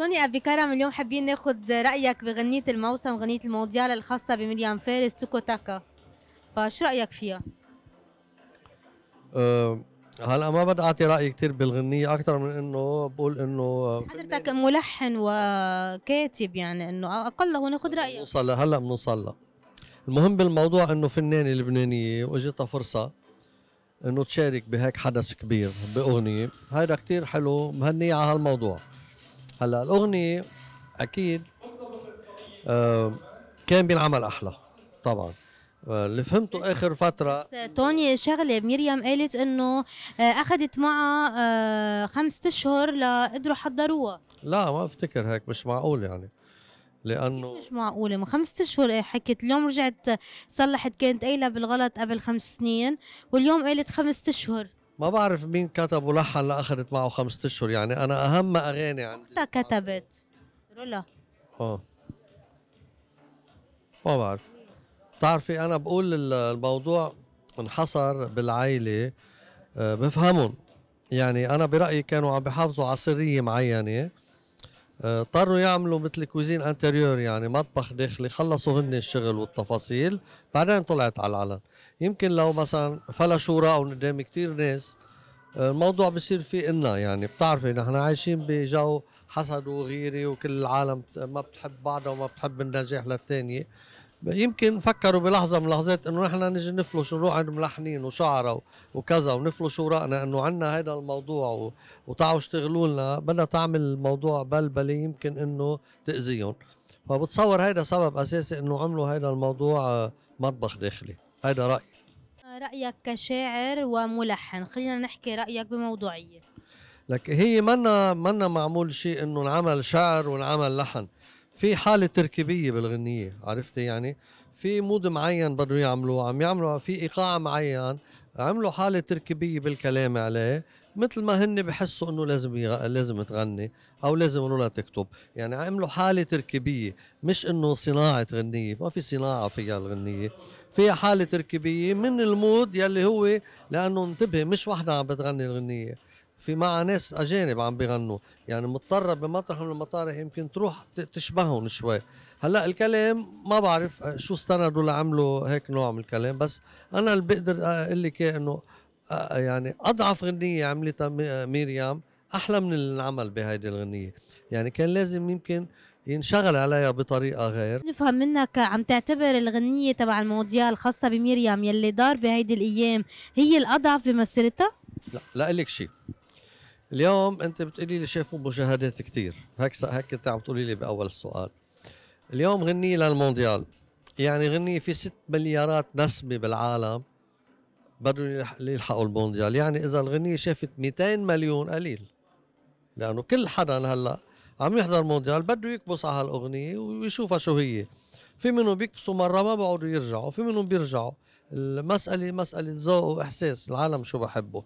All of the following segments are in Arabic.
توني أبي كرم اليوم حابين ناخذ رأيك بغنية الموسم غنية المونديال الخاصة بمريم فارس توكو تاكا فشو رأيك فيها؟ أه، هلا ما بدي اعطي رايي كثير بالغنيه اكثر من انه بقول انه حضرتك ملحن وكاتب يعني انه اقله خذ رايك بنوصل هلا بنوصل المهم بالموضوع انه فنانه لبنانيه واجتها فرصه انه تشارك بهيك حدث كبير باغنيه هيدا كثير حلو مهنيه على هالموضوع هلا الاغنيه اكيد كان بينعمل احلى طبعا آه، اللي فهمته اخر فتره بس توني شغله مريم قالت انه آه، اخذت معها آه، خمسة اشهر لقدروا حضروها لا ما افتكر هيك مش معقول يعني لانه مش معقوله ما خمسة اشهر إيه، حكت اليوم رجعت صلحت كانت قايله بالغلط قبل خمس سنين واليوم قالت خمسة اشهر ما بعرف مين كتب ولحن لاخذت معه خمسة اشهر يعني انا اهم اغاني عندي اختها كتبت رولا اه ما بعرف بتعرفي انا بقول الموضوع انحصر بالعائله آه، بفهمهم يعني انا برايي كانوا عم بحافظوا على سريه معينه آه، اضطروا يعملوا مثل كوزين انتريور يعني مطبخ داخلي خلصوا هن الشغل والتفاصيل بعدين طلعت على العلن يمكن لو مثلا فلشوا راقوا قدام كثير ناس آه، الموضوع بصير في إلنا يعني بتعرفي نحن عايشين بجو حسد وغيري وكل العالم ما بتحب بعضها وما بتحب النجاح للثانيه يمكن فكروا بلحظه من لحظات انه نحن نجي نفلش ونروح عند ملحنين وشعراء وكذا ونفلش اوراقنا انه عندنا هذا الموضوع وتعوا اشتغلوا لنا بدها تعمل الموضوع بلبله يمكن انه تاذيهم فبتصور هذا سبب اساسي انه عملوا هذا الموضوع آه، مطبخ داخلي هذا رايي رايك كشاعر وملحن خلينا نحكي رايك بموضوعيه لك هي منا منا معمول شيء انه انعمل شعر وانعمل لحن في حاله تركيبيه بالغنيه عرفتي يعني في مود معين بدو يعملوه عم يعملوا في ايقاع معين عملوا حاله تركيبيه بالكلام عليه مثل ما هن بحسوا انه لازم يغ... لازم تغني او لازم انه لا تكتب يعني عملوا حاله تركيبيه مش انه صناعه غنيه ما في صناعه فيها الغنيه فيها حاله تركيبيه من المود يلي هو لانه انتبهي مش وحده عم بتغني الغنيه في معها ناس اجانب عم بيغنوا يعني مضطره بمطرح من المطارح يمكن تروح تشبههم شوي هلا الكلام ما بعرف شو استندوا لعملوا هيك نوع من الكلام بس انا اللي بقدر اقول لك انه آه، يعني اضعف غنيه عملتها ميريام احلى من اللي انعمل بهيدي الغنيه يعني كان لازم يمكن ينشغل عليها بطريقه غير نفهم منك عم تعتبر الغنيه تبع المونديال الخاصه بميريام يلي دار بهيدي الايام هي الاضعف بمسيرتها لا لا لك شيء اليوم انت بتقولي لي شافوا مشاهدات كثير هيك هيك كنت عم تقولي لي باول السؤال اليوم غني للمونديال يعني غني في ست مليارات نسمة بالعالم بدهم يلحقوا المونديال يعني اذا الغنية شافت 200 مليون قليل لانه كل حدا هلا عم يحضر مونديال بده يكبس على هالاغنية ويشوفها شو هي في منهم بيكبسوا مرة ما بيقعدوا يرجعوا في منهم بيرجعوا المسألة مسألة ذوق وإحساس العالم شو بحبه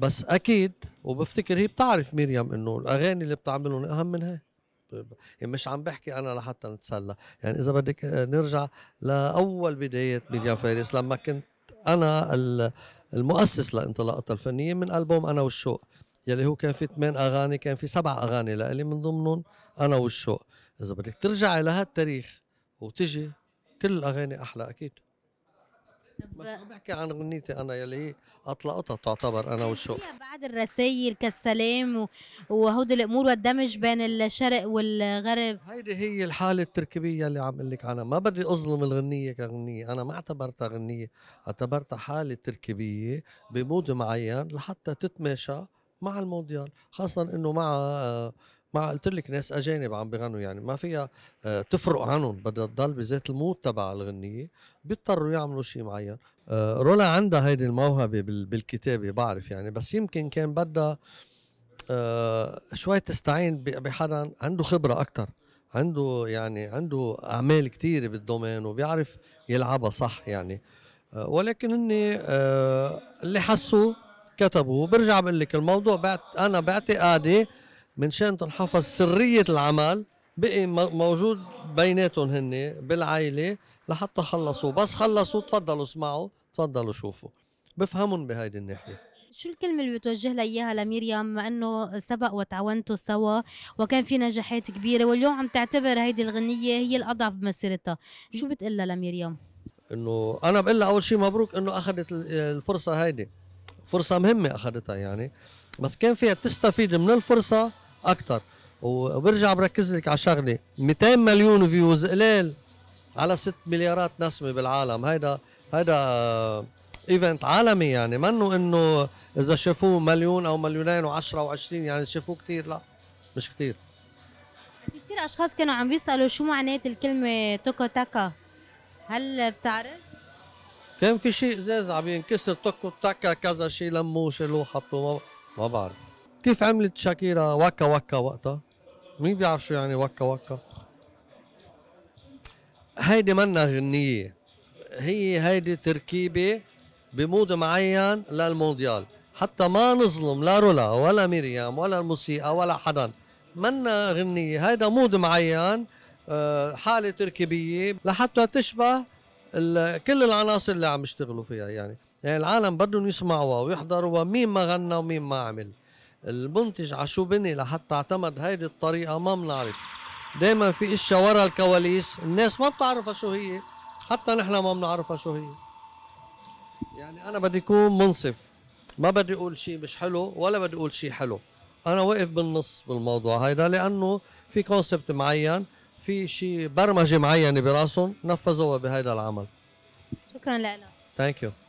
بس اكيد وبفتكر هي بتعرف مريم انه الاغاني اللي بتعملهم اهم من هي يعني مش عم بحكي انا لحتى نتسلى يعني اذا بدك آه، نرجع لاول بدايه مريم فارس لما كنت انا المؤسس لانطلاقتها الفنيه من البوم انا والشوق يلي هو كان في ثمان اغاني كان في سبع اغاني لإلي من ضمنهم انا والشوق اذا بدك ترجعي لهالتاريخ وتجي كل الاغاني احلى اكيد بس عم بحكي عن اغنيتي انا يلي اطلقتها تعتبر انا والشوق بعد الرسائل كالسلام وهودي الامور والدمج بين الشرق والغرب هيدي هي الحاله التركيبيه اللي عم اقول لك عنها ما بدي اظلم الغنيه كغنيه انا ما اعتبرتها غنيه اعتبرتها حاله تركيبيه بمود معين لحتى تتماشى مع المونديال خاصه انه مع آه، ما قلت لك ناس اجانب عم بيغنوا يعني ما فيها آه، تفرق عنهم بدها تضل بذات المود تبع الغنيه بيضطروا يعملوا شيء معين آه، رولا عندها هيدي الموهبه بالكتابه بعرف يعني بس يمكن كان بدها آه، شوي تستعين بحدا عنده خبره اكثر عنده يعني عنده اعمال كثيره بالدومين وبيعرف يلعبها صح يعني ولكن هن اللي حسوا كتبوا برجع بقول لك الموضوع بعت انا باعتقادي من شان تنحفظ سرية العمل بقي موجود بيناتهم هن بالعائلة لحتى خلصوا بس خلصوا تفضلوا اسمعوا تفضلوا شوفوا بفهمهم بهيدي الناحية شو الكلمة اللي بتوجه لها إياها لمريم أنه سبق وتعاونتوا سوا وكان في نجاحات كبيرة واليوم عم تعتبر هيدي الغنية هي الأضعف بمسيرتها شو بتقلها لمريم؟ انه انا بقول لها اول شيء مبروك انه اخذت الفرصه هيدي فرصه مهمه اخذتها يعني بس كان فيها تستفيد من الفرصه اكثر وبرجع بركز لك على شغله 200 مليون فيوز قليل على 6 مليارات نسمه بالعالم هيدا هيدا ايفنت عالمي يعني منه انه اذا شافوه مليون او مليونين و10 و20 يعني شافوه كثير لا مش كثير في كثير اشخاص كانوا عم بيسالوا شو معنات الكلمه توكو تاكا هل بتعرف؟ كان في شيء ازاز عم ينكسر توكو تاكا كذا شيء لموه شيلوه حطوه ما بعرف كيف عملت شاكيرا وكا وكا وقتها مين بيعرف شو يعني وكا وكا هيدي منا غنية هي هيدي تركيبة بمود معين للمونديال حتى ما نظلم لا رولا ولا مريم ولا الموسيقى ولا حدا منا غنية هيدا مود معين آه، حالة تركيبية لحتى تشبه كل العناصر اللي عم يشتغلوا فيها يعني يعني العالم بدهم يسمعوها ويحضروها مين ما غنى ومين ما عمل المنتج على شو بني لحتى اعتمد هيدي الطريقه ما بنعرف دائما في اشياء ورا الكواليس الناس ما بتعرفها شو هي حتى نحن ما بنعرفها شو هي يعني انا بدي اكون منصف ما بدي اقول شيء مش حلو ولا بدي اقول شيء حلو انا واقف بالنص بالموضوع هيدا لانه في كونسبت معين في شيء برمجه معينه براسهم نفذوها بهيدا العمل شكرا لك ثانك يو